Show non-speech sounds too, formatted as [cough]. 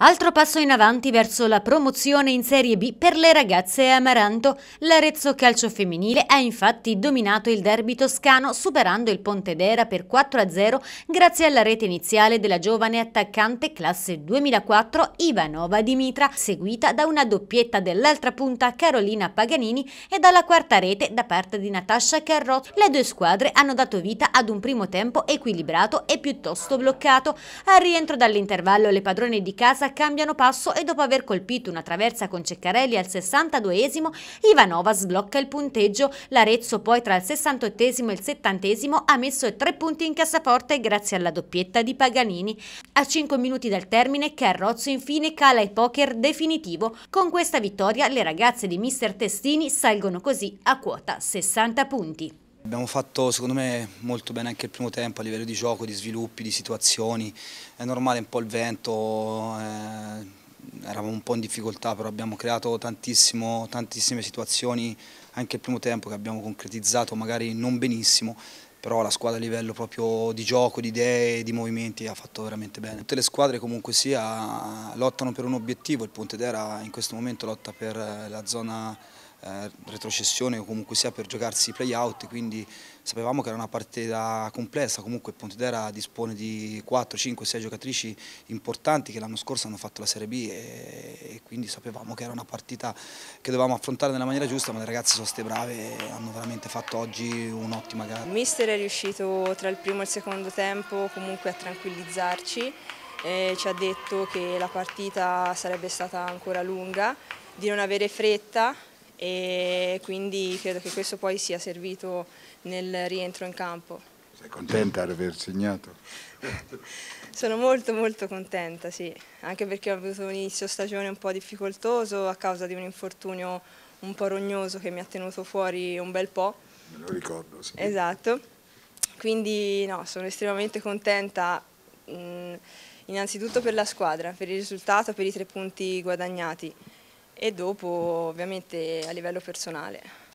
Altro passo in avanti verso la promozione in Serie B per le ragazze Amaranto. L'Arezzo Calcio Femminile ha infatti dominato il derby toscano superando il Pontedera per 4-0 grazie alla rete iniziale della giovane attaccante classe 2004 Ivanova Dimitra, seguita da una doppietta dell'altra punta Carolina Paganini e dalla quarta rete da parte di Natasha Carrot. Le due squadre hanno dato vita ad un primo tempo equilibrato e piuttosto bloccato. Al rientro dall'intervallo le padrone di casa traversa cambiano passo e dopo aver colpito una traversa con Ceccarelli al 62esimo, Ivanova sblocca il punteggio. L'Arezzo poi tra il 68esimo e il 70esimo ha messo tre punti in cassaforte grazie alla doppietta di Paganini. A 5 minuti dal termine Carrozzo infine cala il poker definitivo. Con questa vittoria le ragazze di Mister Testini salgono così a quota 60 punti. Abbiamo fatto secondo me molto bene anche il primo tempo a livello di gioco, di sviluppi, di situazioni, è normale un po' il vento, eh, eravamo un po' in difficoltà però abbiamo creato tantissime situazioni anche il primo tempo che abbiamo concretizzato magari non benissimo però la squadra a livello proprio di gioco, di idee, di movimenti ha fatto veramente bene. Tutte le squadre comunque sia lottano per un obiettivo, il Ponte d'Era in questo momento lotta per eh, la zona eh, retrocessione o comunque sia per giocarsi i play-out, quindi sapevamo che era una partita complessa, comunque Pontedera dispone di 4, 5, 6 giocatrici importanti che l'anno scorso hanno fatto la Serie B e, quindi sapevamo che era una partita che dovevamo affrontare nella maniera giusta, ma le ragazze sono state brave e hanno veramente fatto oggi un'ottima gara. Il mister è riuscito tra il primo e il secondo tempo comunque a tranquillizzarci, eh, ci ha detto che la partita sarebbe stata ancora lunga, di non avere fretta e quindi credo che questo poi sia servito nel rientro in campo. Sei contenta di aver segnato? [laughs] Sono molto molto contenta, sì, anche perché ho avuto un inizio stagione un po' difficoltoso a causa di un infortunio un po' rognoso che mi ha tenuto fuori un bel po'. Me lo ricordo, sì. Esatto, quindi no, sono estremamente contenta mm, innanzitutto per la squadra, per il risultato, per i tre punti guadagnati e dopo ovviamente a livello personale.